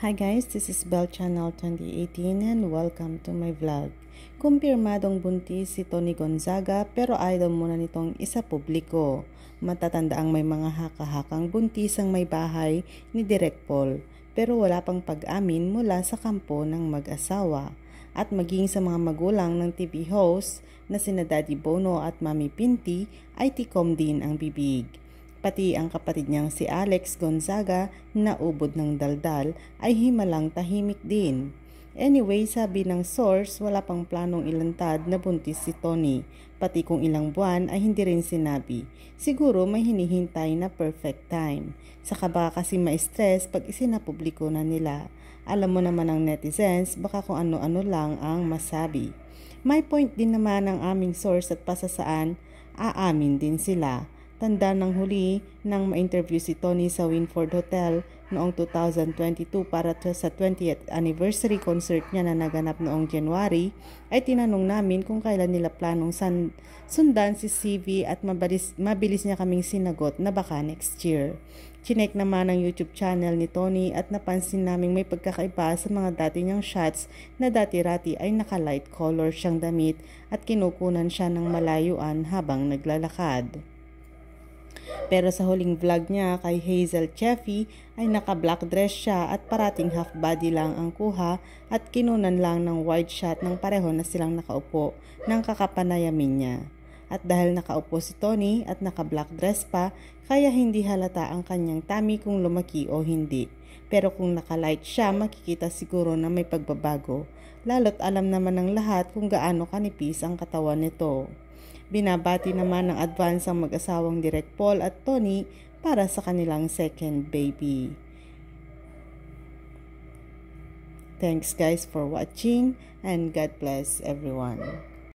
Hi guys, this is Bell Channel 2018 and welcome to my vlog. Kumpirmadong buntis si Tony Gonzaga pero idol muna nitong isa publiko. Matatanda ang may mga hakahakang buntis ang may bahay ni Direk Paul pero wala pang pag-amin mula sa kampo ng mag-asawa at maging sa mga magulang ng TV host na sina Daddy Bono at Mami Pinti ay tikom din ang bibig. Pati ang kapatid niyang si Alex Gonzaga na ubod ng daldal ay himalang tahimik din. Anyway, sabi ng source, wala pang planong ilantad na buntis si Tony. Pati kung ilang buwan ay hindi rin sinabi. Siguro may hinihintay na perfect time. Saka baka kasi ma-stress pag isinapubliko na nila. Alam mo naman ang netizens, baka kung ano-ano lang ang masabi. May point din naman ang aming source at pasasaan, aamin din sila. Tanda ng huli nang ma-interview si Tony sa Winford Hotel noong 2022 para sa 20th anniversary concert niya na naganap noong January, ay tinanong namin kung kailan nila planong san- sundan si CV at mabilis, mabilis niya kaming sinagot na baka next year. Chinek naman ang YouTube channel ni Tony at napansin naming may pagkakaiba sa mga dati niyang shots na dati-rati ay naka-light color siyang damit at kinukunan siya ng malayuan habang naglalakad. Pero sa huling vlog niya kay Hazel Cheffy ay naka-black dress siya at parating half body lang ang kuha at kinunan lang ng wide shot ng pareho na silang nakaupo ng kakapanayamin niya. At dahil nakaupo si Tony at naka-black dress pa, kaya hindi halata ang kanyang tummy kung lumaki o hindi. Pero kung naka light siya, makikita siguro na may pagbabago. Lalo't alam naman ng lahat kung gaano kanipis ang katawan nito. Binabati naman ng advance ang mag-asawang Direk Paul at Tony para sa kanilang second baby. Thanks guys for watching and God bless everyone.